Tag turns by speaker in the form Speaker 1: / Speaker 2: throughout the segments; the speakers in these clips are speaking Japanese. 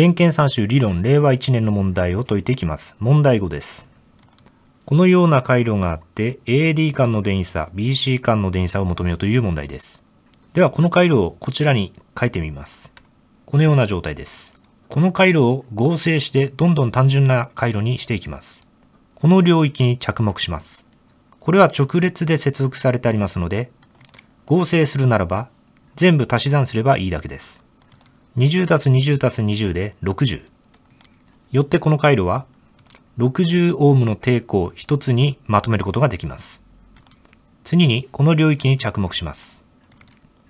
Speaker 1: 電検3種理論令和1年の問題を解いていきます。問題5です。このような回路があって AD 間の電位差、BC 間の電位差を求めようという問題です。ではこの回路をこちらに書いてみます。このような状態です。この回路を合成してどんどん単純な回路にしていきます。この領域に着目します。これは直列で接続されてありますので、合成するならば全部足し算すればいいだけです。20たす20たす20で60。よってこの回路は、60オームの抵抗1つにまとめることができます。次にこの領域に着目します。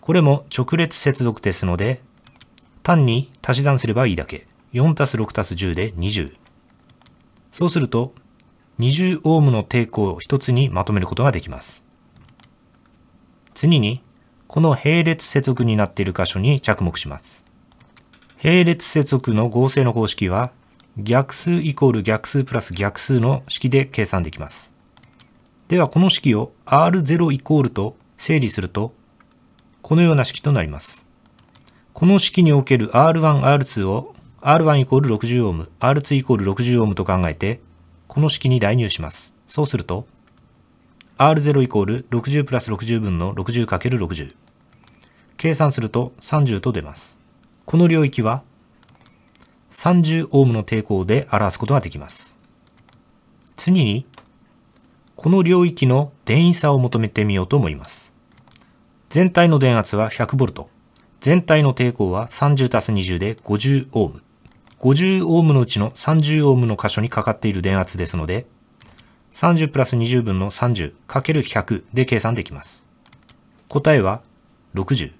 Speaker 1: これも直列接続ですので、単に足し算すればいいだけ。4たす6たす10で20。そうすると、20オームの抵抗を1つにまとめることができます。次に、この並列接続になっている箇所に着目します。並列接続の合成の方式は、逆数イコール逆数プラス逆数の式で計算できます。では、この式を R0 イコールと整理すると、このような式となります。この式における R1、R2 を R1 イコール60オーム、R2 イコール60オームと考えて、この式に代入します。そうすると、R0 イコール60プラス60分の 60×60。計算すると30と出ます。この領域は30オームの抵抗で表すことができます。次に、この領域の電位差を求めてみようと思います。全体の電圧は 100V。全体の抵抗は 30+20 で5 0ム。5 0ムのうちの3 0ムの箇所にかかっている電圧ですので、30プラス20分の 30×100 で計算できます。答えは60。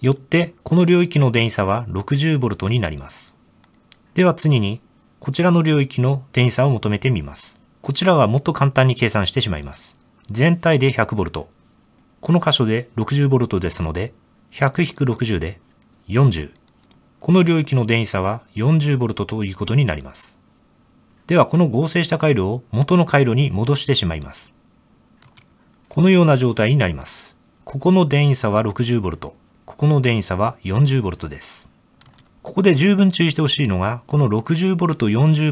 Speaker 1: よってこの領域の電位差は 60V になります。では次にこちらの領域の電位差を求めてみます。こちらはもっと簡単に計算してしまいます。全体で 100V。この箇所で 60V ですので100-60で40。この領域の電位差は 40V ということになります。ではこの合成した回路を元の回路に戻してしまいます。このような状態になります。ここの電位差は 60V。ここの電位差は 40V です。ここで十分注意してほしいのが、この 60V、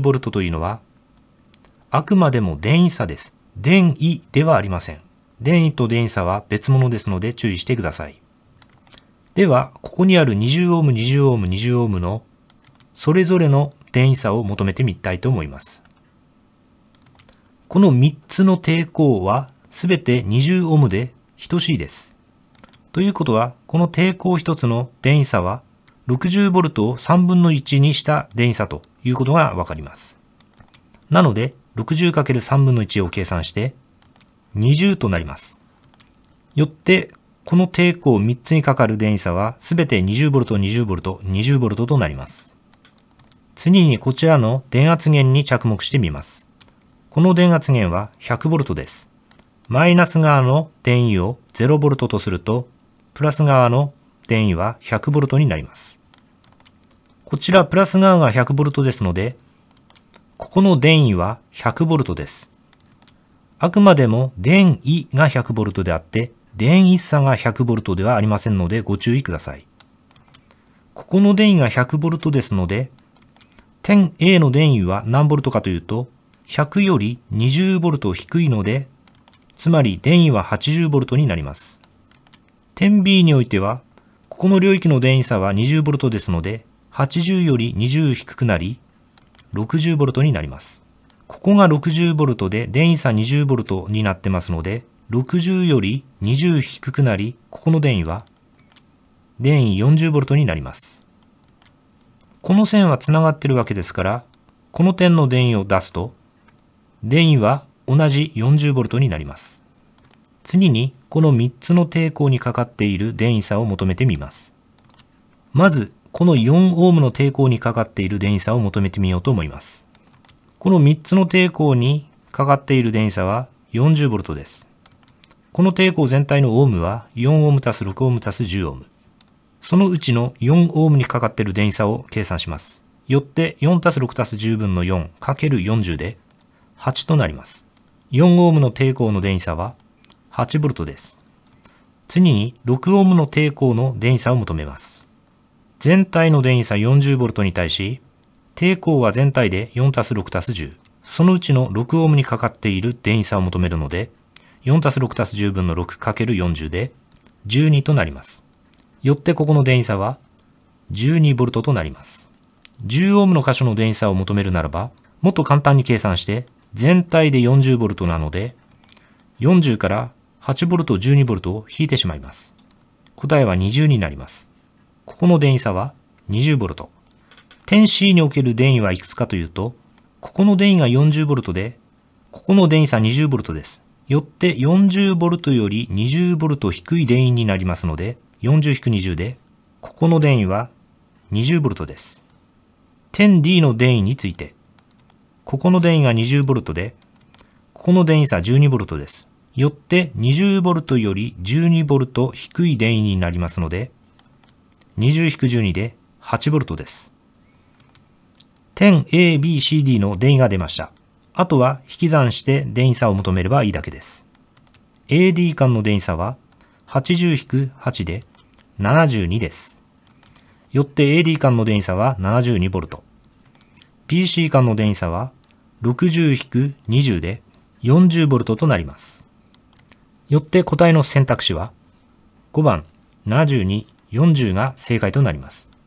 Speaker 1: 40V というのは、あくまでも電位差です。電位ではありません。電位と電位差は別物ですので注意してください。では、ここにある20オーム、20オーム、20オームのそれぞれの電位差を求めてみたいと思います。この3つの抵抗はすべて20オームで等しいです。ということは、この抵抗1つの電位差は、60V を3分の1にした電位差ということがわかります。なので、60×3 分の1を計算して、20となります。よって、この抵抗3つにかかる電位差は、すべて 20V、20V、20V となります。次にこちらの電圧源に着目してみます。この電圧源は 100V です。マイナス側の電位を 0V とするとプラス側の電位は1 0 0トになります。こちらプラス側が 100V ですので、ここの電位は 100V です。あくまでも電位が 100V であって、電位差が 100V ではありませんのでご注意ください。ここの電位が 100V ですので、点 A の電位は何 V かというと、100より 20V 低いので、つまり電位は 80V になります。点 B においては、ここの領域の電位差は 20V ですので、80より20低くなり、60V になります。ここが 60V で電位差 20V になってますので、60より20低くなり、ここの電位は電位 40V になります。この線は繋がってるわけですから、この点の電位を出すと、電位は同じ 40V になります。次に、この3つの抵抗にかかっている電位差を求めてみます。まず、この4オームの抵抗にかかっている電位差を求めてみようと思います。この3つの抵抗にかかっている電位差は 40V です。この抵抗全体のオームは4オームたす6オームたす10オーム。そのうちの4オームにかかっている電位差を計算します。よって4たす6たす10分の4る4 0で8となります。4オームの抵抗の電位差は 8V です。次に6ムの抵抗の電位差を求めます。全体の電位差 40V に対し、抵抗は全体で 4+6+10。そのうちの6ムにかかっている電位差を求めるので、4+6+10 分の 6×40 で12となります。よってここの電位差は 12V となります。1 0ムの箇所の電位差を求めるならば、もっと簡単に計算して、全体で 40V なので、40から 8V12V を引いてしまいます。答えは20になります。ここの電位差は 20V。点 C における電位はいくつかというと、ここの電位が 40V で、ここの電位差 20V です。よって 40V より 20V 低い電位になりますので、40-20で、ここの電位は 20V です。点 D の電位について、ここの電位が 20V で、ここの電位差 12V です。よって 20V より 12V 低い電位になりますので20-12で 8V です。点 A、B、C、D の電位が出ました。あとは引き算して電位差を求めればいいだけです。AD 間の電位差は80-8で72です。よって AD 間の電位差は 72V。PC 間の電位差は60-20で 40V となります。よって答えの選択肢は5番72、40が正解となります。